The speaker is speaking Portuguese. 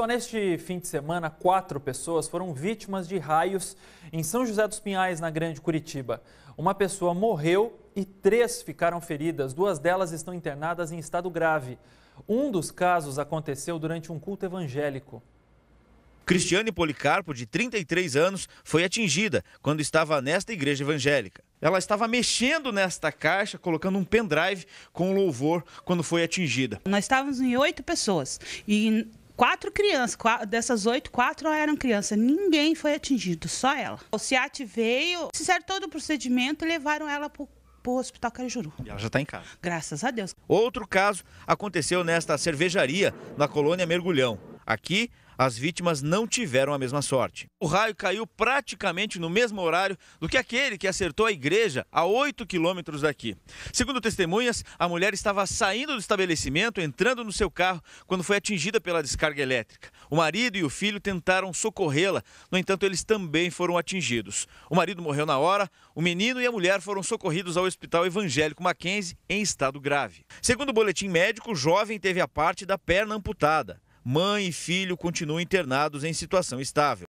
Só neste fim de semana, quatro pessoas foram vítimas de raios em São José dos Pinhais, na Grande Curitiba. Uma pessoa morreu e três ficaram feridas. Duas delas estão internadas em estado grave. Um dos casos aconteceu durante um culto evangélico. Cristiane Policarpo, de 33 anos, foi atingida quando estava nesta igreja evangélica. Ela estava mexendo nesta caixa, colocando um pendrive com louvor quando foi atingida. Nós estávamos em oito pessoas e Quatro crianças, quatro, dessas oito, quatro eram crianças. Ninguém foi atingido, só ela. O CIAT veio, fizeram todo o procedimento e levaram ela para o Hospital Carijuru. E ela já está em casa. Graças a Deus. Outro caso aconteceu nesta cervejaria, na colônia Mergulhão. Aqui, as vítimas não tiveram a mesma sorte. O raio caiu praticamente no mesmo horário do que aquele que acertou a igreja a 8 quilômetros daqui. Segundo testemunhas, a mulher estava saindo do estabelecimento, entrando no seu carro, quando foi atingida pela descarga elétrica. O marido e o filho tentaram socorrê-la, no entanto, eles também foram atingidos. O marido morreu na hora, o menino e a mulher foram socorridos ao Hospital Evangélico Mackenzie em estado grave. Segundo o boletim médico, o jovem teve a parte da perna amputada mãe e filho continuam internados em situação estável.